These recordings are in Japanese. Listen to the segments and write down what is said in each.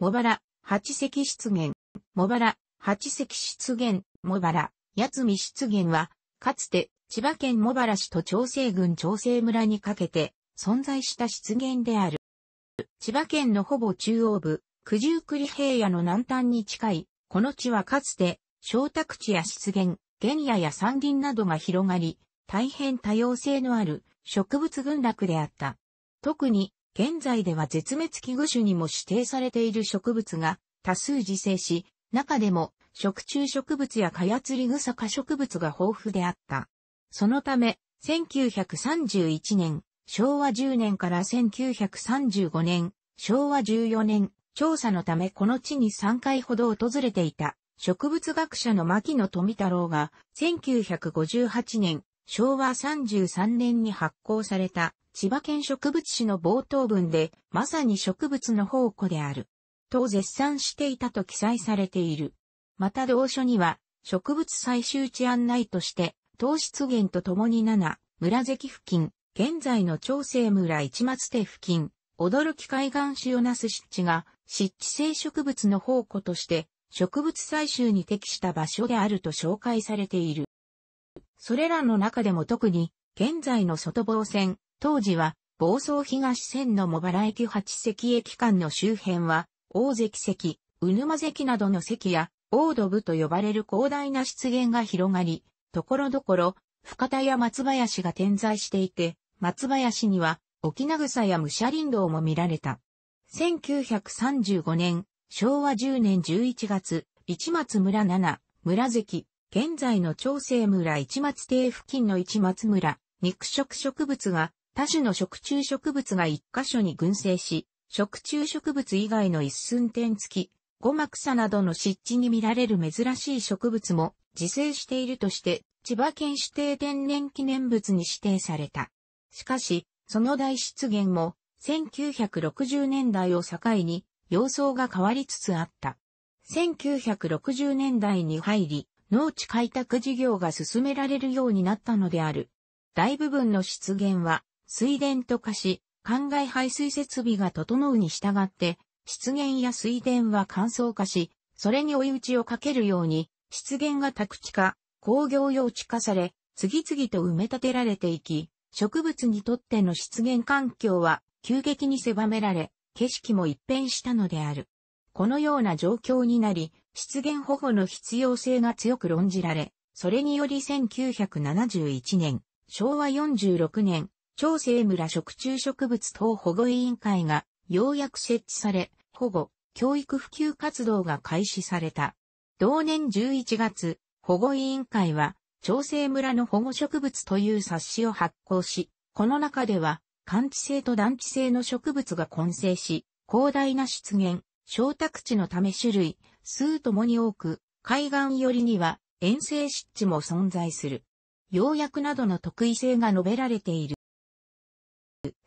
茂原、八石湿原、茂原、八石湿原、茂原、八海湿原は、かつて千葉県茂原市と長生郡長生村にかけて存在した湿原である。千葉県のほぼ中央部、九十九里平野の南端に近い、この地はかつて、小宅地や湿原、原野や山林などが広がり、大変多様性のある植物群落であった。特に現在では絶滅危惧種にも指定されている植物が多数自生し、中でも食虫植物やカヤツリグサ科植物が豊富であった。そのため、1931年、昭和10年から1935年、昭和14年、調査のためこの地に3回ほど訪れていた植物学者の牧野富太郎が1958年、昭和33年に発行された千葉県植物市の冒頭文で、まさに植物の宝庫である。と絶賛していたと記載されている。また同書には、植物採集地案内として、糖質源とともに7、村関付近、現在の長生村市松手付近、驚き海岸主をなす湿地が、湿地性植物の宝庫として、植物採集に適した場所であると紹介されている。それらの中でも特に、現在の外房線、当時は、房総東線の茂原駅八席駅間の周辺は、大関関、うぬま関などの関や、大土部と呼ばれる広大な湿原が広がり、ところどころ、深田や松林が点在していて、松林には、沖縄草や武者林道も見られた。1935年、昭和10年11月、市松村7、村関、現在の長生村市松邸付近の市松村、肉食植物が多種の食虫植物が一箇所に群生し、食虫植物以外の一寸点付き、ゴマ草などの湿地に見られる珍しい植物も自生しているとして、千葉県指定天然記念物に指定された。しかし、その大湿原も1960年代を境に様相が変わりつつあった。1960年代に入り、農地開拓事業が進められるようになったのである。大部分の湿原は水田と化し、灌漑排水設備が整うに従って、湿原や水田は乾燥化し、それに追い打ちをかけるように、湿原が宅地化、工業用地化され、次々と埋め立てられていき、植物にとっての湿原環境は急激に狭められ、景色も一変したのである。このような状況になり、湿原保護の必要性が強く論じられ、それにより1971年、昭和46年、長生村食虫植物等保護委員会がようやく設置され、保護、教育普及活動が開始された。同年11月、保護委員会は、長生村の保護植物という冊子を発行し、この中では、寒地性と団地性の植物が混成し、広大な湿原、小宅地のため種類、数ともに多く、海岸寄りには遠征湿地も存在する。やくなどの特異性が述べられている。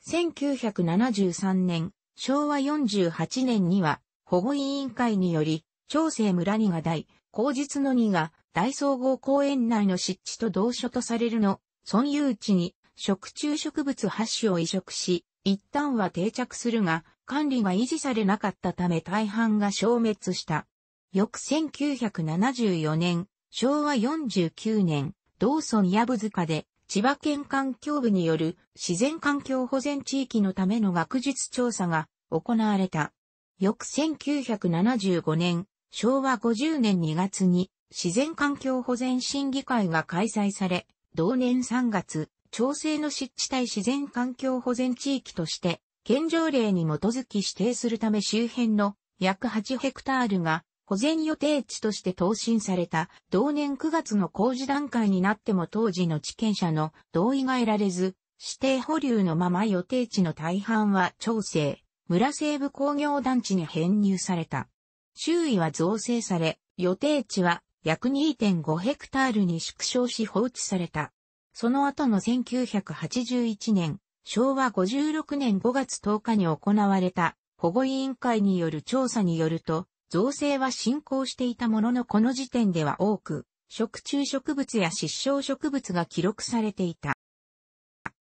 1973年、昭和48年には、保護委員会により、長生村にが大、後日のにが、大総合公園内の湿地と同所とされるの、存有地に、食虫植物8種を移植し、一旦は定着するが、管理が維持されなかったため大半が消滅した。翌1974年、昭和49年、同村矢部塚で千葉県環境部による自然環境保全地域のための学術調査が行われた。翌1975年、昭和50年2月に自然環境保全審議会が開催され、同年3月、調整の湿地帯自然環境保全地域として、県条例に基づき指定するため周辺の約8ヘクタールが保全予定地として答申された同年9月の工事段階になっても当時の地権者の同意が得られず、指定保留のまま予定地の大半は調整、村西部工業団地に編入された。周囲は造成され、予定地は約2.5ヘクタールに縮小し放置された。その後の1981年、昭和56年5月10日に行われた保護委員会による調査によると、造成は進行していたもののこの時点では多く、食虫植物や失笑植物が記録されていた。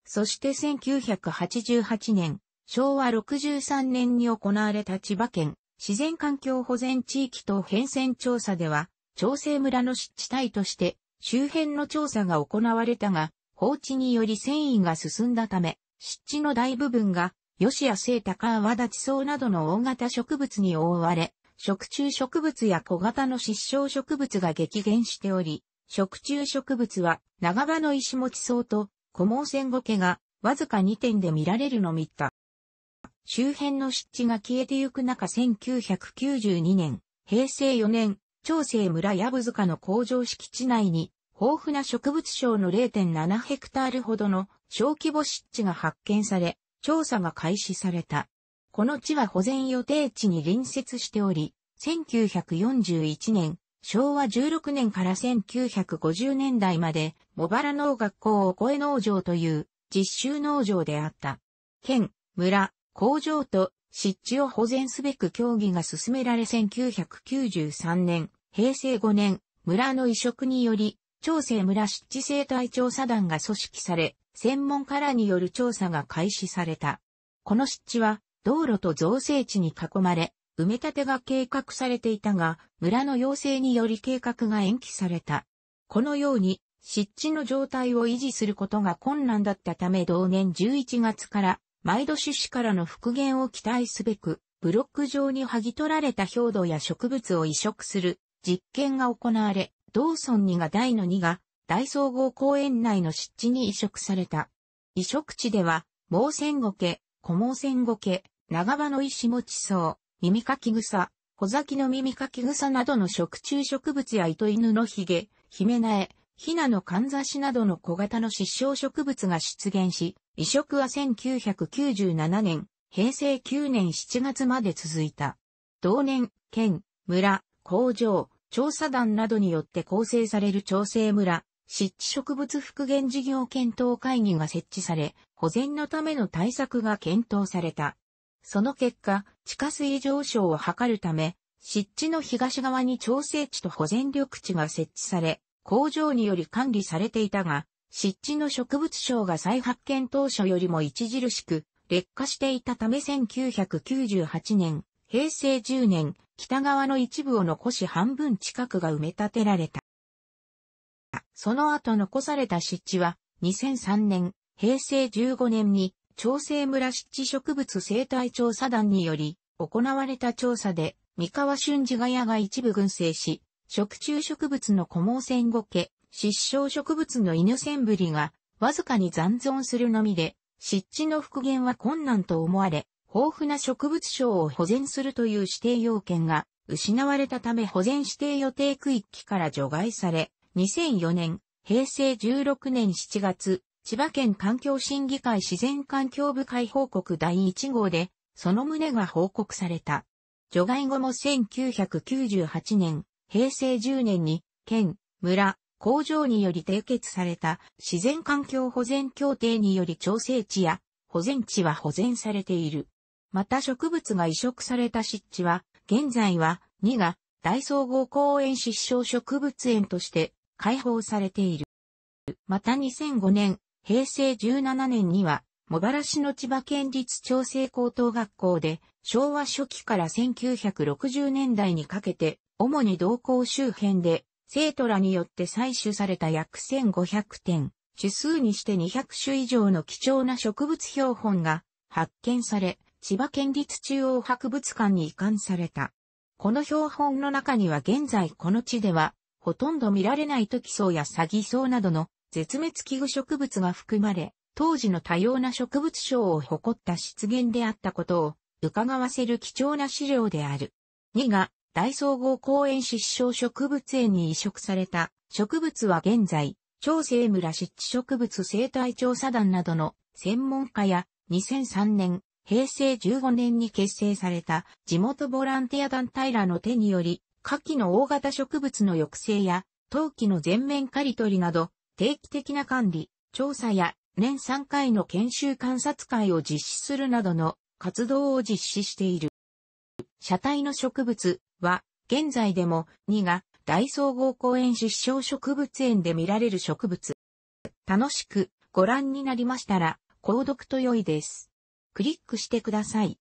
そして1988年、昭和63年に行われた千葉県自然環境保全地域等変遷調査では、調整村の湿地帯として周辺の調査が行われたが、放置により繊維が進んだため、湿地の大部分が、ヨシアセイタカアワダチソウなどの大型植物に覆われ、食虫植物や小型の失笑植物が激減しており、食虫植物は長場の石持草と古毛線ゴケがわずか2点で見られるのみった。周辺の湿地が消えてゆく中1992年、平成4年、長生村矢部塚の工場敷地内に、豊富な植物床の0.7ヘクタールほどの小規模湿地が発見され、調査が開始された。この地は保全予定地に隣接しており、1941年、昭和16年から1950年代まで、茂原農学校を越え農場という実習農場であった。県、村、工場と湿地を保全すべく協議が進められ1993年、平成5年、村の移植により、長生村湿地生態調査団が組織され、専門家らによる調査が開始された。この湿地は、道路と造成地に囲まれ、埋め立てが計画されていたが、村の要請により計画が延期された。このように、湿地の状態を維持することが困難だったため同年11月から、毎年市からの復元を期待すべく、ブロック状に剥ぎ取られた氷土や植物を移植する実験が行われ、道村2が第の2が大総合公園内の湿地に移植された。移植地では、毛線ゴケ、小毛線ゴケ、長場の石も地層、耳かき草、小崎の耳かき草などの食虫植物や糸犬のヒゲ、ヒメナエ、ヒナのかんざしなどの小型の失笑植物が出現し、移植は1997年、平成9年7月まで続いた。同年、県、村、工場、調査団などによって構成される調整村、湿地植物復元事業検討会議が設置され、保全のための対策が検討された。その結果、地下水上昇を図るため、湿地の東側に調整地と保全緑地が設置され、工場により管理されていたが、湿地の植物省が再発見当初よりも著しく劣化していたため1998年、平成10年、北側の一部を残し半分近くが埋め立てられた。その後残された湿地は2003年、平成15年に調整村湿地植物生態調査団により、行われた調査で、三河春治がやが一部群生し、食虫植物の小毛線ゴケ、失笑植物の犬センブリが、わずかに残存するのみで、湿地の復元は困難と思われ、豊富な植物床を保全するという指定要件が失われたため保全指定予定区域から除外され、2004年、平成16年7月、千葉県環境審議会自然環境部会報告第1号で、その旨が報告された。除外後も1998年、平成10年に、県、村、工場により締結された自然環境保全協定により調整地や保全地は保全されている。また植物が移植された湿地は、現在は2が大総合公園失笑植物園として開放されている。また2005年、平成17年には、茂原市の千葉県立調整高等学校で、昭和初期から1960年代にかけて、主に同校周辺で、生徒らによって採取された約1500点、種数にして200種以上の貴重な植物標本が発見され、千葉県立中央博物館に移管された。この標本の中には現在この地では、ほとんど見られないトキソウやサギソウなどの絶滅危惧植物が含まれ、当時の多様な植物賞を誇った出現であったことを伺わせる貴重な資料である。2が大総合公園失笑植物園に移植された植物は現在、長生村湿地植物生態調査団などの専門家や2003年、平成15年に結成された地元ボランティア団体らの手により、夏季の大型植物の抑制や冬季の全面刈り取りなど定期的な管理、調査や年3回の研修観察会を実施するなどの活動を実施している。車体の植物は、現在でも2が大総合公園失笑植物園で見られる植物。楽しくご覧になりましたら、購読と良いです。クリックしてください。